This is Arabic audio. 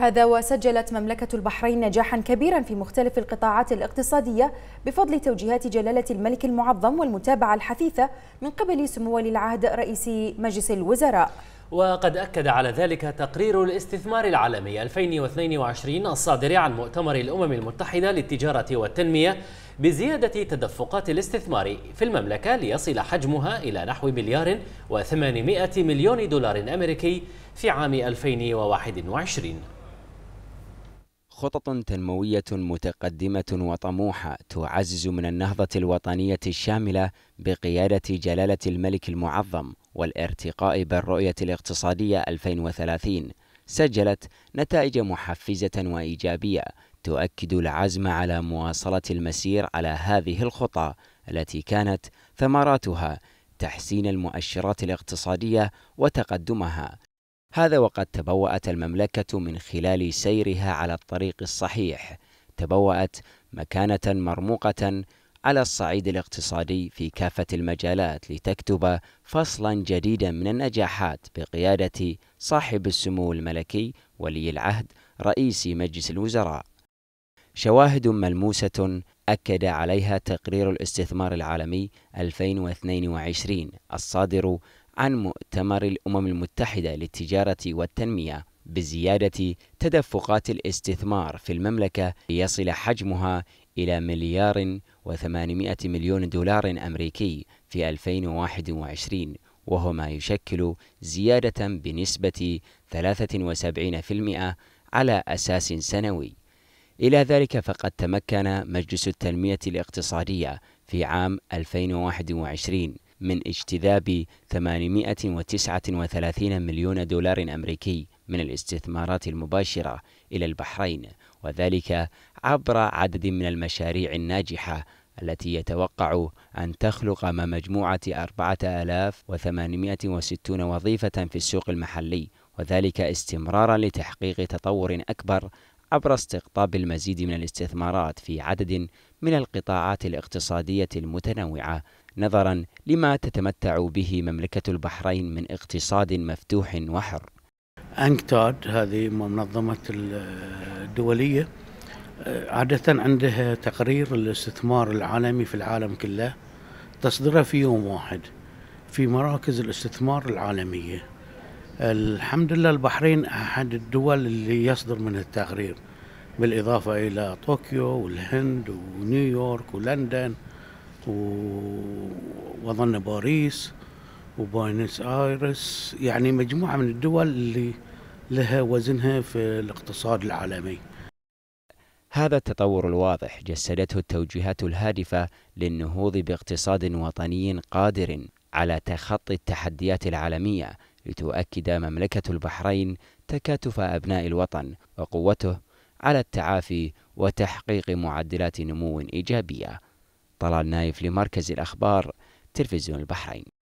هذا وسجلت مملكة البحرين نجاحا كبيرا في مختلف القطاعات الاقتصادية بفضل توجيهات جلالة الملك المعظم والمتابعة الحثيثة من قبل سمو ولي العهد رئيس مجلس الوزراء وقد أكد على ذلك تقرير الاستثمار العالمي 2022 الصادر عن مؤتمر الأمم المتحدة للتجارة والتنمية بزيادة تدفقات الاستثمار في المملكة ليصل حجمها إلى نحو مليار و800 مليون دولار أمريكي في عام 2021 خطط تنموية متقدمة وطموحة تعزز من النهضة الوطنية الشاملة بقيادة جلالة الملك المعظم والارتقاء بالرؤية الاقتصادية 2030 سجلت نتائج محفزة وإيجابية تؤكد العزم على مواصلة المسير على هذه الخطى التي كانت ثمراتها تحسين المؤشرات الاقتصادية وتقدمها هذا وقد تبوأت المملكة من خلال سيرها على الطريق الصحيح تبوأت مكانة مرموقة على الصعيد الاقتصادي في كافة المجالات لتكتب فصلا جديدا من النجاحات بقيادة صاحب السمو الملكي ولي العهد رئيس مجلس الوزراء. شواهد ملموسة أكد عليها تقرير الاستثمار العالمي 2022 الصادر عن مؤتمر الأمم المتحدة للتجارة والتنمية بزيادة تدفقات الاستثمار في المملكة ليصل حجمها إلى مليار و800 مليون دولار أمريكي في 2021 وهو ما يشكل زيادة بنسبة 73% على أساس سنوي. إلى ذلك فقد تمكن مجلس التنمية الاقتصادية في عام 2021 من اجتذاب 839 مليون دولار أمريكي من الاستثمارات المباشرة إلى البحرين وذلك عبر عدد من المشاريع الناجحة التي يتوقع أن تخلق ما مجموعة 4860 وظيفة في السوق المحلي وذلك استمرارا لتحقيق تطور أكبر عبر استقطاب المزيد من الاستثمارات في عدد من القطاعات الاقتصادية المتنوعة نظرا لما تتمتع به مملكة البحرين من اقتصاد مفتوح وحر أنكتاد هذه منظمة الدولية آه، عادة عندها تقرير الاستثمار العالمي في العالم كله تصدره في يوم واحد في مراكز الاستثمار العالمية الحمد لله البحرين أحد الدول اللي يصدر منها التقرير بالإضافة إلى طوكيو والهند ونيويورك ولندن وظن باريس وباينس ايرس يعني مجموعه من الدول اللي لها وزنها في الاقتصاد العالمي. هذا التطور الواضح جسدته التوجيهات الهادفه للنهوض باقتصاد وطني قادر على تخطي التحديات العالميه لتؤكد مملكه البحرين تكاتف ابناء الوطن وقوته على التعافي وتحقيق معدلات نمو ايجابيه طلال نايف لمركز الأخبار تلفزيون البحرين